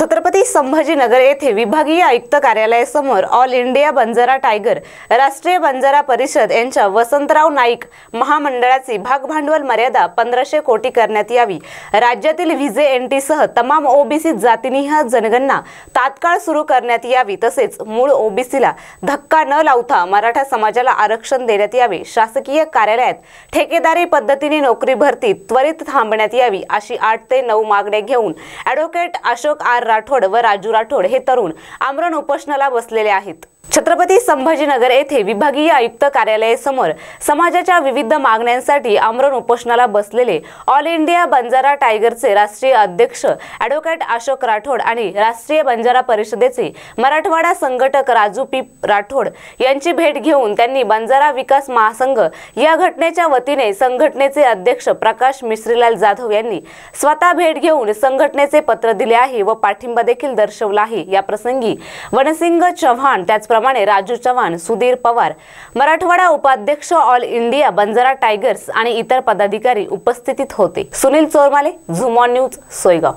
छत्रपती संभाजीनगर येथे विभागीय आयुक्त कार्यालयासमोर ऑल इंडिया बंजारा टायगर राष्ट्रीय बंजारा परिषद यांच्या वसंतराव नाईक महामंडळाची भागभांडवल मर्यादा पंधराशे कोटी करण्यात यावी राज्यातील व्हिजे टीसह तमाम ओबीसी जातीनिह जनगणना तात्काळ सुरू करण्यात यावी तसेच मूळ ओबीसीला धक्का न लावता मराठा समाजाला आरक्षण देण्यात यावे शासकीय कार्यालयात ठेकेदारी पद्धतीने नोकरी भरती त्वरित थांबण्यात यावी अशी आठ ते नऊ मागण्या घेऊन ॲडव्होकेट अशोक आर राठोड व राजू राठोड हे तरुण आमरण उपोषणाला बसलेले आहेत छत्रपती संभाजीनगर येथे विभागीय आयुक्त कार्यालयासमोर समाजाच्या विविध मागण्यांसाठी आमरण उपोषणाला बसलेले ऑल इंडिया बंजारा टायगरचे राष्ट्रीय अध्यक्ष ॲडव्होकेट अशोक राठोड आणि राष्ट्रीय बंजारा परिषदेचे मराठवाडा संघटक राजू पी राठोड यांची भेट घेऊन त्यांनी बंजारा विकास महासंघ या घटनेच्या वतीने संघटनेचे अध्यक्ष प्रकाश मिश्रीलाल जाधव यांनी स्वतः भेट घेऊन संघटनेचे पत्र दिले आहे व पाठिंबा देखील दर्शवला आहे याप्रसंगी वनसिंग चव्हाण त्याचप्रमाणे त्याचप्रमाणे राजू चव्हाण सुधीर पवार मराठवाडा उपाध्यक्ष ऑल इंडिया बंजारा टायगर्स आणि इतर पदाधिकारी उपस्थितीत होते सुनील चोरमाले झुमॉन न्यूज सोयगाव